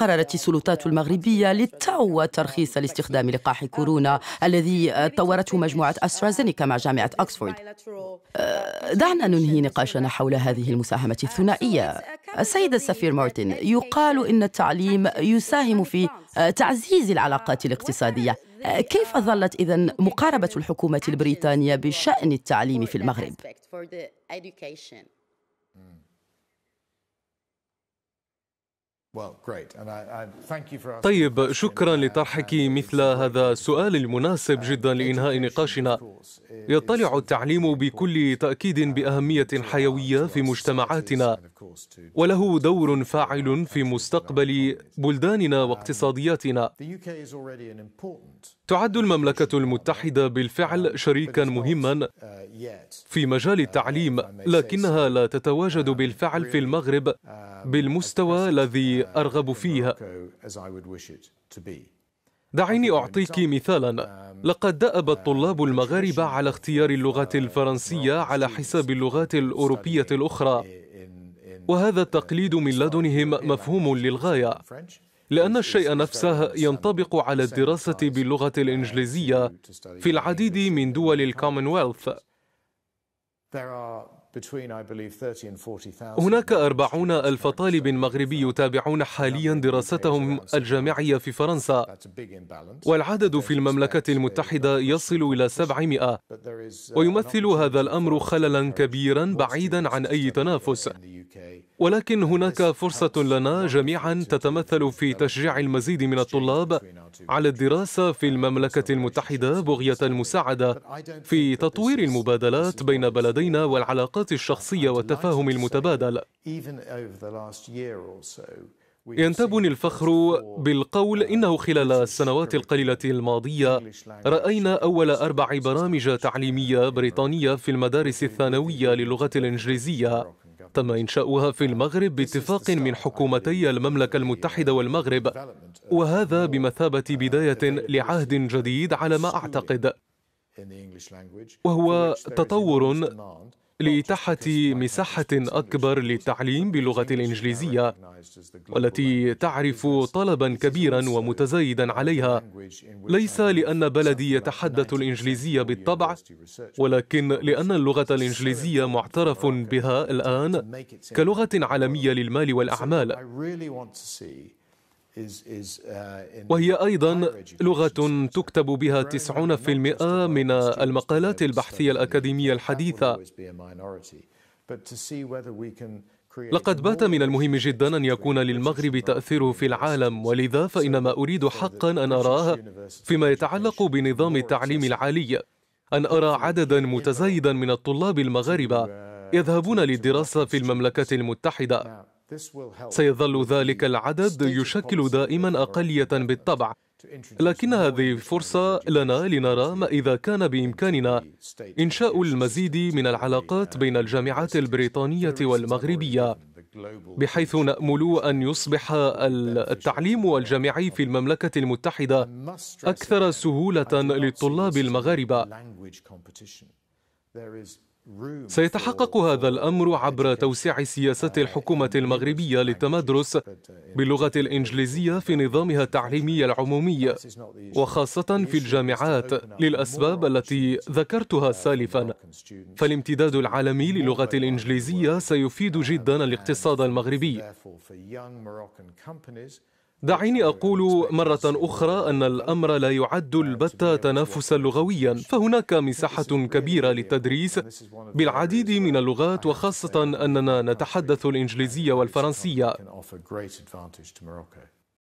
قررت السلطات المغربية للتو ترخيص لاستخدام لقاح كورونا الذي طورته مجموعة أسترازينيكا مع جامعة أكسفورد أه، دعنا ننهي نقاشنا حول هذه المساهمة الثنائية السيد السفير مارتن يقال إن التعليم يساهم في تعزيز العلاقات الاقتصادية أه، كيف ظلت إذا مقاربة الحكومة البريطانية بشأن التعليم في المغرب؟ طيب شكرا uh, لطرحك مثل هذا السؤال المناسب جدا لإنهاء نقاشنا يطلع التعليم بكل تأكيد بأهمية حيوية في مجتمعاتنا وله دور فاعل في مستقبل بلداننا um, واقتصادياتنا تعد المملكة المتحدة بالفعل um, شريكا مهما uh, في مجال uh, التعليم لكنها لا تتواجد um, بالفعل في المغرب بالمستوى الذي أرغب فيها دعيني أعطيك um, مثالا لقد دأب uh, الطلاب المغاربة على اختيار اللغة uh, الفرنسية على حساب اللغات الأوروبية الأخرى uh, وهذا التقليد من لدنهم مفهوم للغاية لأن الشيء نفسه ينطبق على الدراسة باللغة الإنجليزية في العديد من دول الكومنولث هناك أربعون ألف طالب مغربي يتابعون حاليا دراستهم الجامعية في فرنسا والعدد في المملكة المتحدة يصل إلى سبعمائة uh, ويمثل هذا الأمر خللا كبيرا بعيدا عن أي تنافس ولكن هناك فرصة لنا جميعا تتمثل في تشجيع المزيد من الطلاب على الدراسة في المملكة المتحدة بغية المساعدة في تطوير المبادلات بين بلدينا والعلاقات الشخصية والتفاهم المتبادل ينتابني الفخر بالقول uh, إنه خلال السنوات القليلة الماضية رأينا أول أربع برامج تعليمية بريطانية في المدارس الثانوية للغة الإنجليزية تم إنشاؤها في المغرب باتفاق من حكومتي المملكة المتحدة والمغرب وهذا بمثابة بداية لعهد جديد على ما أعتقد وهو تطور لإتاحة مساحة أكبر للتعليم باللغة الإنجليزية والتي تعرف طلبا كبيرا ومتزايدا عليها ليس لأن بلدي يتحدث الإنجليزية بالطبع ولكن لأن اللغة الإنجليزية معترف بها الآن كلغة عالمية للمال والأعمال Uh, وهي أيضا لغة تكتب بها 90% من المقالات البحثية الأكاديمية الحديثة لقد بات من المهم جدا أن يكون للمغرب تأثيره في العالم ولذا فإن ما أريد حقا أن أراه فيما يتعلق بنظام التعليم العالي أن أرى عددا متزايدا من الطلاب المغاربة uh, يذهبون للدراسة في المملكة المتحدة سيظل ذلك العدد يشكل دائما أقلية بالطبع لكن هذه فرصة لنا لنرى ما إذا كان بإمكاننا إنشاء المزيد من العلاقات بين الجامعات البريطانية والمغربية بحيث نأمل أن يصبح التعليم الجامعي في المملكة المتحدة أكثر سهولة للطلاب المغاربة سيتحقق هذا الأمر عبر توسيع سياسة الحكومة المغربية للتمدرس باللغة الإنجليزية في نظامها التعليمي العمومي وخاصة في الجامعات للأسباب التي ذكرتها سالفا فالامتداد العالمي للغة الإنجليزية سيفيد جدا الاقتصاد المغربي دعيني أقول مرة أخرى أن الأمر لا يعد البتة تنافسا لغويا فهناك مساحة كبيرة للتدريس بالعديد من اللغات وخاصة أننا نتحدث الإنجليزية والفرنسية